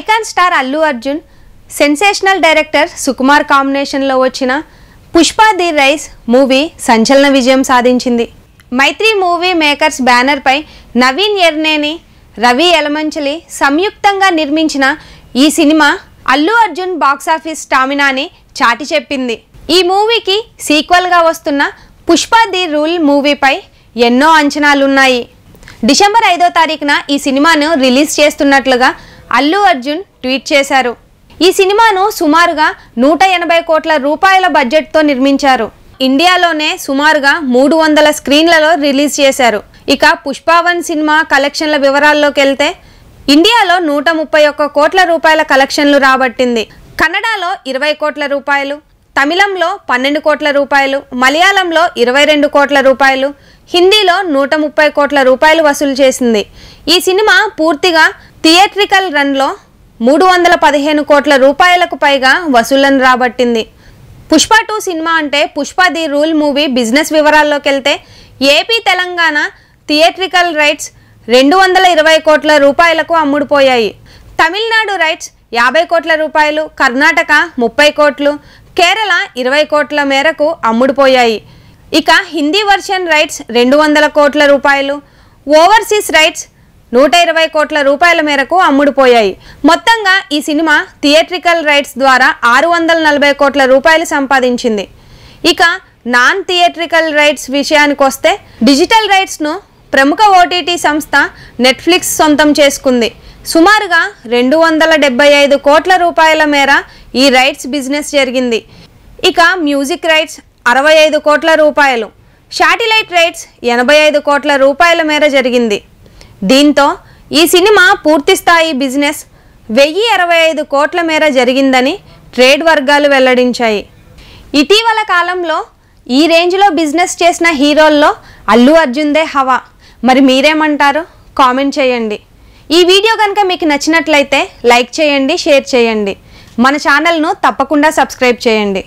icon star Allu Arjun sensational director Sukumar కాంబినేషన్లో వచ్చిన Pushpa the rice movie సంచలన విజయం సాధించింది మైత్రి మూవీ మేకర్స్ బ్యానర్పై నవీన్ ఎర్నేని రవి ఎలమంచలి సంయుక్తంగా నిర్మించిన ఈ సినిమా అల్లు అర్జున్ బాక్సాఫీస్ స్టామినాని చాటి చెప్పింది ఈ మూవీకి సీక్వల్గా వస్తున్న పుష్ప ది రూల్ మూవీపై ఎన్నో అంచనాలున్నాయి డిసెంబర్ ఐదో తారీఖున ఈ సినిమాను రిలీజ్ చేస్తున్నట్లుగా అల్లు అర్జున్ ట్వీట్ చేశారు ఈ సినిమాను సుమారుగా నూట ఎనభై కోట్ల రూపాయల బడ్జెట్తో నిర్మించారు ఇండియాలోనే సుమారుగా మూడు వందల స్క్రీన్లలో రిలీజ్ చేశారు ఇక పుష్పావన్ సినిమా కలెక్షన్ల వివరాల్లోకి వెళ్తే ఇండియాలో నూట ముప్పై ఒక్క కోట్ల రూపాయల కలెక్షన్లు రాబట్టింది కన్నడలో ఇరవై కోట్ల రూపాయలు తమిళంలో పన్నెండు కోట్ల రూపాయలు మలయాళంలో ఇరవై రెండు కోట్ల రూపాయలు హిందీలో నూట ముప్పై కోట్ల రూపాయలు వసూలు చేసింది ఈ సినిమా పూర్తిగా థియేట్రికల్ రన్లో మూడు వందల పదిహేను కోట్ల రూపాయలకు పైగా వసూళ్లను రాబట్టింది పుష్ప టూ సినిమా అంటే Pushpa the rule movie business వివరాల్లోకి వెళ్తే ఏపీ తెలంగాణ థియేట్రికల్ రైట్స్ రెండు వందల ఇరవై కోట్ల రూపాయలకు అమ్ముడుపోయాయి తమిళనాడు రైట్స్ యాభై కోట్ల రూపాయలు కర్ణాటక ముప్పై కోట్లు కేరళ ఇరవై కోట్ల మేరకు అమ్ముడుపోయాయి ఇక హిందీ వర్షన్ రైట్స్ రెండు వందల కోట్ల రూపాయలు ఓవర్సీస్ రైట్స్ నూట ఇరవై కోట్ల రూపాయల మేరకు అమ్ముడుపోయాయి మొత్తంగా ఈ సినిమా థియేట్రికల్ రైట్స్ ద్వారా ఆరు వందల నలభై కోట్ల రూపాయలు సంపాదించింది ఇక నాన్ థియేట్రికల్ రైట్స్ విషయానికి వస్తే డిజిటల్ రైట్స్ను ప్రముఖ ఓటీటీ సంస్థ నెట్ఫ్లిక్స్ సొంతం చేసుకుంది సుమారుగా రెండు వందల డెబ్బై ఐదు కోట్ల రూపాయల మేర ఈ రైట్స్ బిజినెస్ జరిగింది ఇక మ్యూజిక్ రైట్స్ అరవై ఐదు కోట్ల రూపాయలు శాటిలైట్ రైట్స్ ఎనభై ఐదు కోట్ల రూపాయల మేర జరిగింది దీంతో ఈ సినిమా పూర్తిస్థాయి బిజినెస్ వెయ్యి అరవై ఐదు కోట్ల మేర జరిగిందని ట్రేడ్ వర్గాలు వెల్లడించాయి ఇటీవల కాలంలో ఈ రేంజ్లో బిజినెస్ చేసిన హీరోల్లో అల్లు అర్జున్దే హవా మరి మీరేమంటారు కామెంట్ చేయండి ఈ వీడియో కనుక మీకు నచ్చినట్లయితే లైక్ చేయండి షేర్ చేయండి మన ఛానల్ను తప్పకుండా సబ్స్క్రైబ్ చేయండి